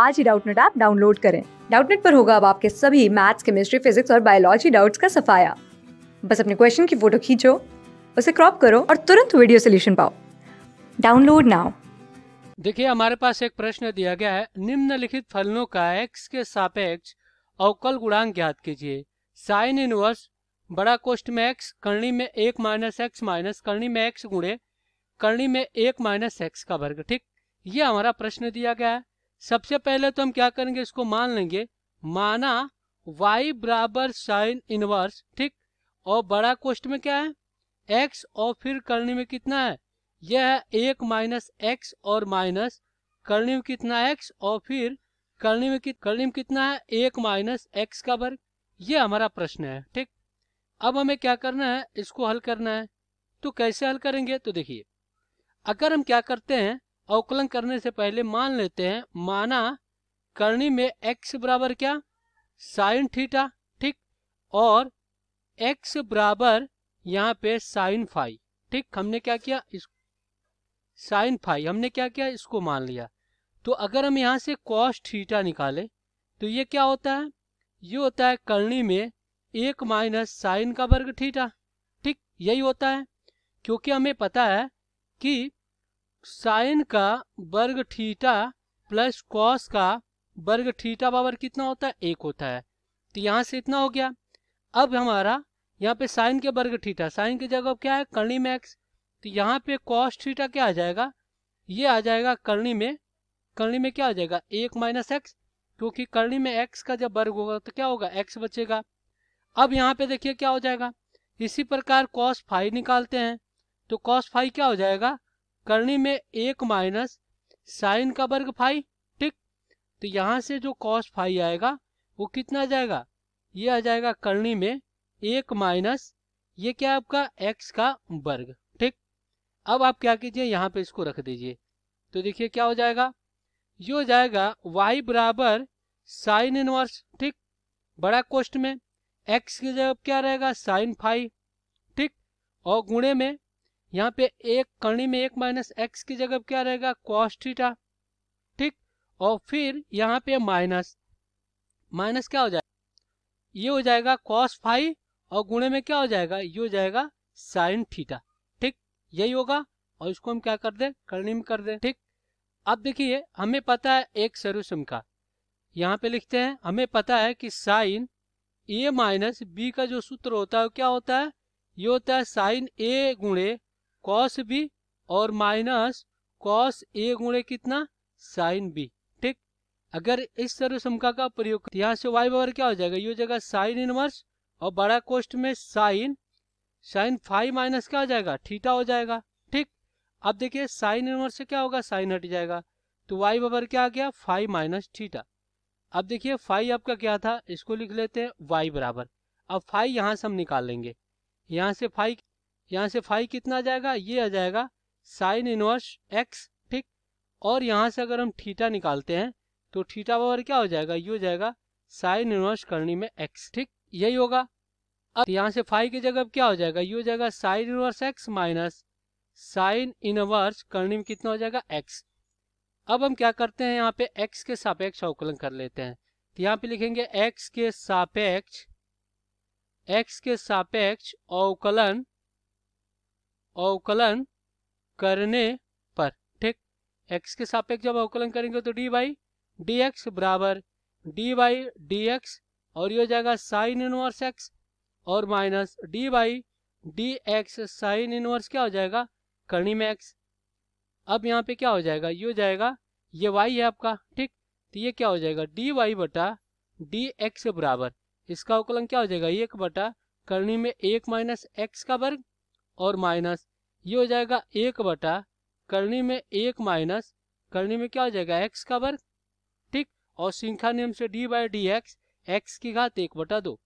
आज ही Doubtnut app download करें डाउटनेट पर होगा अब आपके सभी मैथ्स केमिस्ट्री फिजिक्स और बायोलॉजी डाउट्स का सफाया बस अपने क्वेश्चन की फोटो खींचो उसे क्रॉप करो और तुरंत वीडियो सोल्यूशन पाओ डाउनलोड नाउ देखिए हमारे पास एक प्रश्न दिया गया है निम्नलिखित फलनों का एक्स के सापेक्ष अवकल गुणांक ज्ञात कीजिए साइन इनवर्स बड़ा कोष्ठ में एक्स करणी में एक माइनस एक्स माइनस करणी में एक्स गुणे करणी में एक माइनस एक्स का वर्ग ठीक ये हमारा प्रश्न दिया गया है सबसे पहले तो हम क्या करेंगे इसको मान लेंगे माना वाई बराबर साइन इनवर्स ठीक और बड़ा कोष्ट में क्या है एक्स और फिर करने में कितना है यह है एक माइनस एक्स और माइनस करने में कितना एक्स और फिर करने में करने में कितना है एक माइनस एक्स का वर्ग ये हमारा प्रश्न है ठीक अब हमें क्या करना है इसको हल करना है तो कैसे हल करेंगे तो देखिए अगर हम क्या करते हैं अवकलन करने से पहले मान लेते हैं माना करनी में x बराबर क्या साइन थीटा ठीक और x बराबर यहाँ पे साइन फाई ठीक हमने क्या किया इस साइन फाई हमने क्या किया इसको मान लिया तो अगर हम यहाँ से कॉस थीटा निकाले तो ये क्या होता है ये होता है करणी में एक माइनस साइन का वर्ग थीटा ठीक यही होता है क्योंकि हमें पता है कि साइन का वर्ग थीटा प्लस कॉस का वर्ग थीटा पावर कितना होता है एक होता है तो यहाँ से इतना हो गया अब हमारा यहाँ पे साइन के वर्ग थीटा साइन की जगह क्या है कर्णी में एक्स तो यहाँ पे कॉस थीटा क्या आ जाएगा ये आ जाएगा कर्णी में कर्णी में क्या आ जाएगा एक माइनस एक्स क्योंकि कर्णी में एक्स का जब वर्ग होगा तो क्या होगा एक्स बचेगा अब यहाँ पे देखिए क्या हो जाएगा इसी प्रकार कॉस फाइव निकालते हैं तो कॉस फाइव क्या हो जाएगा करनी में एक माइनस साइन का वर्ग फाइव ठीक तो यहाँ से जो कॉस फाइव आएगा वो कितना आ जाएगा ये आ जाएगा करनी में एक माइनस ये क्या आपका एक्स का वर्ग ठीक अब आप क्या कीजिए यहाँ पे इसको रख दीजिए तो देखिए क्या हो जाएगा ये हो जाएगा वाई बराबर साइन इनवर्स ठीक बड़ा कोष्ट में एक्स की जगह क्या रहेगा साइन फाइव ठीक और गुणे में यहाँ पे एक कणी में एक माइनस एक्स की जगह क्या रहेगा कॉस थीटा ठीक और फिर यहाँ पे माइनस माइनस क्या हो जाएगा ये हो जाएगा कॉस फाइव और गुणे में क्या हो जाएगा ये हो जाएगा साइन थीटा ठीक यही होगा और इसको हम क्या कर दें करणी में कर दें ठीक अब देखिए हमें पता है एक सरुसम का यहाँ पे लिखते हैं हमें पता है कि साइन ए माइनस बी का जो सूत्र होता है क्या होता है ये होता है साइन ए गुणे कॉस बी और माइनस कॉस ए गुणे कितना साइन बी ठीक अगर इस समका का प्रयोग यहाँ से वाई बराबर क्या हो जाएगा ये हो जाएगा साइन इनवर्स और बड़ा कोष्ट में साइन साइन फाइव माइनस क्या हो जाएगा थीटा हो जाएगा ठीक अब देखिए साइन इनवर्स से क्या होगा साइन हट जाएगा तो वाई बराबर क्या आ गया फाइव माइनस ठीटा अब देखिए फाइव आपका क्या था इसको लिख लेते हैं वाई बराबर अब फाइव यहाँ से हम निकाल लेंगे यहाँ से फाइव यहाँ से फाइव कितना आ जाएगा ये आ जाएगा साइन इनवर्स एक्स ठीक और यहाँ से अगर हम थीटा निकालते हैं तो थीटा पावर क्या हो जाएगा ये हो जाएगा साइन इनवर्स करनी में एक्स ठीक यही होगा अब यहाँ से फाइव की जगह क्या हो जाएगा ये हो जाएगा sine inverse x minus sine inverse करनी में कितना हो जाएगा एक्स अब हम क्या करते हैं यहाँ पे एक्स के सापेक्ष अवकलन कर लेते हैं तो यहाँ पे लिखेंगे एक्स के सापेक्ष एक्स के सापेक्ष अवकलन अवकलन करने पर ठीक एक्स के सापेक्ष जब अवकलन करेंगे तो डी बाई डी एक्स बराबर डी बाई डी एक्स और ये हो जाएगा साइन इनवर्स एक्स और minus d by d x sine inverse क्या हो जाएगा कर्णी में एक्स अब यहाँ पे क्या हो जाएगा ये हो जाएगा ये वाई है आपका ठीक तो ये क्या हो जाएगा डी वाई बटा डी एक्स बराबर इसका अवकलन क्या हो जाएगा एक बटा करणी में एक माइनस एक्स का वर्ग और माइनस ये हो जाएगा एक बटा करनी में एक माइनस करनी में क्या हो जाएगा एक्स का वर्ग ठीक और श्रृंखला नियम से d by d x x की घात एक बटा दो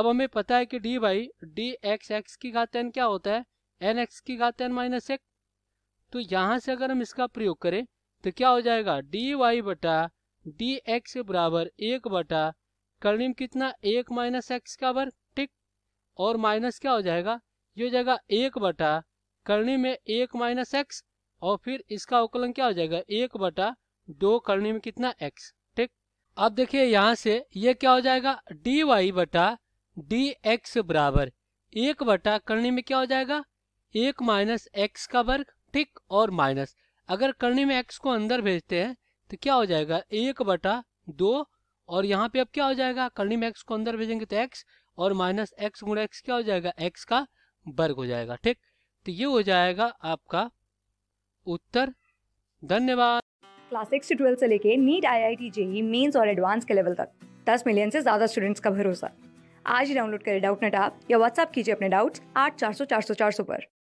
अब हमें पता है कि d by d x x की घात एन क्या होता है एन एक्स की घात एन माइनस एक तो यहाँ से अगर हम इसका प्रयोग करें तो क्या हो जाएगा डी वाई बटा डी एक्स बराबर एक बटा में कितना एक माइनस एक्स का वर्ग ठीक और माइनस क्या हो जाएगा ये जाएगा एक बटा करणी में एक माइनस एक्स और फिर इसका अवकलन क्या हो जाएगा एक बटा दो करणी में कितना एक्स ठीक अब देखिए यहाँ से ये क्या हो जाएगा डी वाई बटा डी एक्स बराबर एक बटा करणी में क्या हो जाएगा एक माइनस एक्स का वर्ग ठीक और माइनस अगर करणी में एक्स को अंदर भेजते हैं तो क्या हो जाएगा एक बटा दो और यहाँ पे अब क्या हो जाएगा करणी में एक्स को अंदर भेजेंगे तो एक्स और माइनस एक्स गुण एक्स क्या हो जाएगा एक्स का वर्ग हो जाएगा ठीक तो ये हो जाएगा आपका उत्तर धन्यवाद क्लास सिक्स ट्वेल्थ से लेके NEET I I T JEE mains और एडवांस के लेवल तक दस मिलियन से ज्यादा स्टूडेंट्स का भरोसा आज ही डाउनलोड करें डाउट नेट आप या व्हाट्सअप कीजिए अपने डाउट्स आठ चार सौ चार सौ चार सौ पर